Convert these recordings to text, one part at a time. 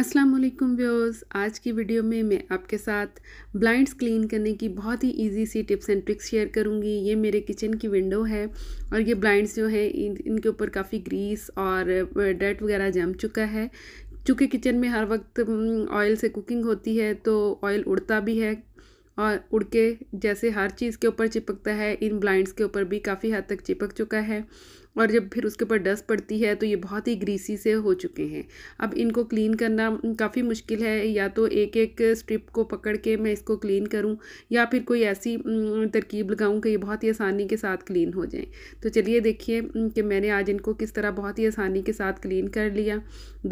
Aslam viewers आज की video में मैं आपके साथ ब्लाइंड्स क्लीन करने की बहुत ही इजी सी टिप्स एंड ट्रिक्स शेयर करूंगी ये मेरे किचन की विंडो है और ये ब्लाइंड्स जो हैं इन इनके ऊपर काफ़ी ग्रीस और डर्ट वगैरह जम चुका है चूँकि किचन में हर वक्त ऑयल से कुकिंग होती है तो ऑयल उड़ता भी है और उड़ के जैसे हर चीज़ के ऊपर चिपकता है इन ब्लाइंड्स के ऊपर भी काफ़ी हद तक चिपक चुका है और जब फिर उसके ऊपर डस्ट पड़ती है तो ये बहुत ही ग्रीसी से हो चुके हैं अब इनको क्लीन करना काफ़ी मुश्किल है या तो एक एक स्ट्रिप को पकड़ के मैं इसको क्लीन करूं या फिर कोई ऐसी तरकीब लगाऊं कि ये बहुत ही आसानी के साथ क्लीन हो जाएं तो चलिए देखिए कि मैंने आज इनको किस तरह बहुत ही आसानी के साथ क्लीन कर लिया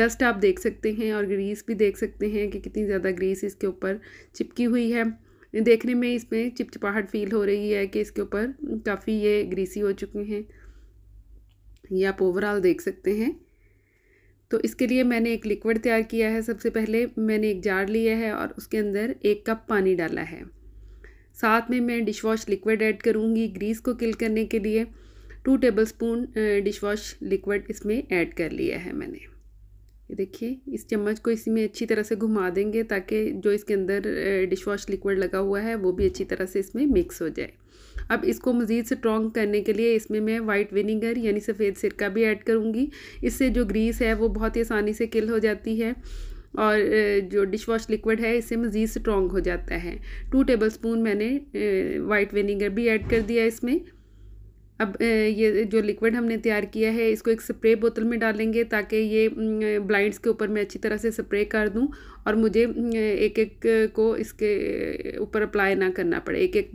डस्ट आप देख सकते हैं और ग्रीस भी देख सकते हैं कि कितनी ज़्यादा ग्रीस इसके ऊपर चिपकी हुई है देखने में इसमें चिपचिपाहट फील हो रही है कि इसके ऊपर काफ़ी ये ग्रीसी हो चुकी हैं ये आप ओवरऑल देख सकते हैं तो इसके लिए मैंने एक लिक्विड तैयार किया है सबसे पहले मैंने एक जार लिया है और उसके अंदर एक कप पानी डाला है साथ में मैं डिश वॉश लिक्विड ऐड करूँगी ग्रीस को किल करने के लिए two table spoon dish wash liquid इसमें ऐड कर लिया है मैंने ये देखिए इस चम्मच को इसी में अच्छी तरह से घुमा देंगे ताकि जो इसके अंदर डिश वॉश लिक्विड लगा हुआ है वो भी अच्छी तरह से इसमें मिक्स हो जाए अब इसको मज़ीद स्ट्रॉन्ग करने के लिए इसमें मैं वाइट विनीगर यानी सफ़ेद सिरका भी ऐड करूँगी इससे जो ग्रीस है वो बहुत ही आसानी से किल हो जाती है और जो डिश वॉश लिक्विड है इससे मज़ीद स्ट्रॉन्ग हो जाता है टू टेबल स्पून मैंने वाइट विनीगर भी ऐड कर दिया इसमें अब ये जो लिक्विड हमने तैयार किया है इसको एक स्प्रे बोतल में डालेंगे ताकि ये ब्लाइंड्स के ऊपर मैं अच्छी तरह से स्प्रे कर दूँ और मुझे एक एक को इसके ऊपर अप्लाई ना करना पड़े एक एक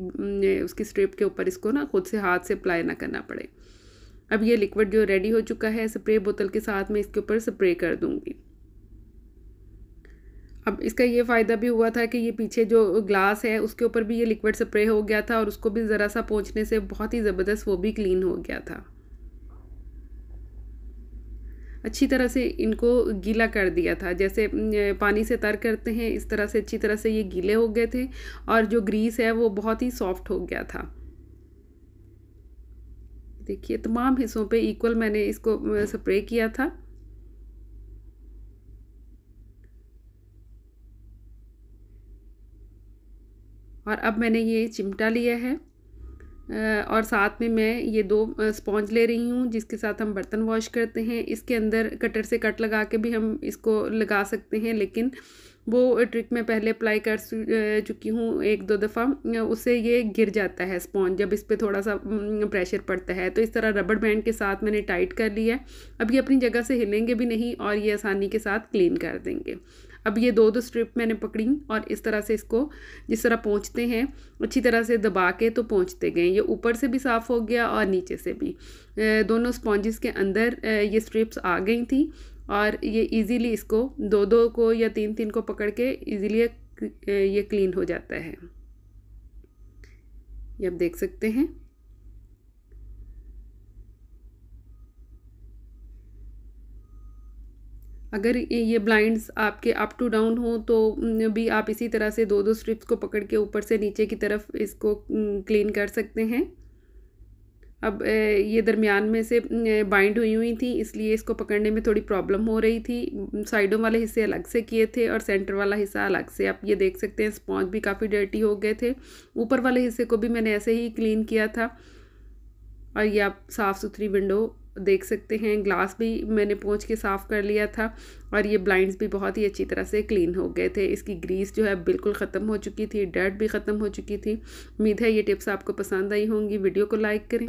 उसकी स्ट्रिप के ऊपर इसको ना खुद से हाथ से अप्लाई ना करना पड़े अब ये लिक्विड जो रेडी हो चुका है स्प्रे बोतल के साथ मैं इसके ऊपर स्प्रे कर दूँगी अब इसका ये फ़ायदा भी हुआ था कि ये पीछे जो ग्लास है उसके ऊपर भी ये लिक्विड स्प्रे हो गया था और उसको भी ज़रा सा पहुँचने से बहुत ही ज़बरदस्त वो भी क्लीन हो गया था अच्छी तरह से इनको गीला कर दिया था जैसे पानी से तर करते हैं इस तरह से अच्छी तरह से ये गीले हो गए थे और जो ग्रीस है वो बहुत ही सॉफ्ट हो गया था देखिए तमाम हिस्सों पे इक्वल मैंने इसको स्प्रे किया था और अब मैंने ये चिमटा लिया है और साथ में मैं ये दो स्पॉन्ज ले रही हूँ जिसके साथ हम बर्तन वॉश करते हैं इसके अंदर कटर से कट लगा के भी हम इसको लगा सकते हैं लेकिन वो ट्रिक मैं पहले अप्लाई कर चुकी हूँ एक दो दफ़ा उससे ये गिर जाता है स्पॉन्ज जब इस पर थोड़ा सा प्रेशर पड़ता है तो इस तरह रबड़ बैंड के साथ मैंने टाइट कर लिया है अब ये अपनी जगह से हिलेंगे भी नहीं और ये आसानी के साथ क्लीन कर देंगे अब ये दो दो स्ट्रिप मैंने पकड़ी और इस तरह से इसको जिस तरह पहुँचते हैं अच्छी तरह से दबा के तो पहुँचते गए ये ऊपर से भी साफ़ हो गया और नीचे से भी दोनों स्पॉन्जेस के अंदर ये स्ट्रिप्स आ गई थी और ये इजीली इसको दो दो को या तीन तीन को पकड़ के इजीली ये क्लीन हो जाता है ये आप देख सकते हैं अगर ये ब्लाइंड्स आपके अप टू डाउन हो तो भी आप इसी तरह से दो दो स्ट्रिप्स को पकड़ के ऊपर से नीचे की तरफ इसको क्लीन कर सकते हैं अब ये दरमियान में से बाइंड हुई हुई थी इसलिए इसको पकड़ने में थोड़ी प्रॉब्लम हो रही थी साइडों वाले हिस्से अलग से किए थे और सेंटर वाला हिस्सा अलग से आप ये देख सकते हैं स्पॉन्ज भी काफ़ी डर्टी हो गए थे ऊपर वाले हिस्से को भी मैंने ऐसे ही क्लीन किया था और ये आप साफ़ सुथरी विंडो देख सकते हैं ग्लास भी मैंने पोंछ के साफ़ कर लिया था और ये ब्लाइंड्स भी बहुत ही अच्छी तरह से क्लीन हो गए थे इसकी ग्रीस जो है बिल्कुल ख़त्म हो चुकी थी डर्ट भी ख़त्म हो चुकी थी उम्मीद है ये टिप्स आपको पसंद आई होंगी वीडियो को लाइक करें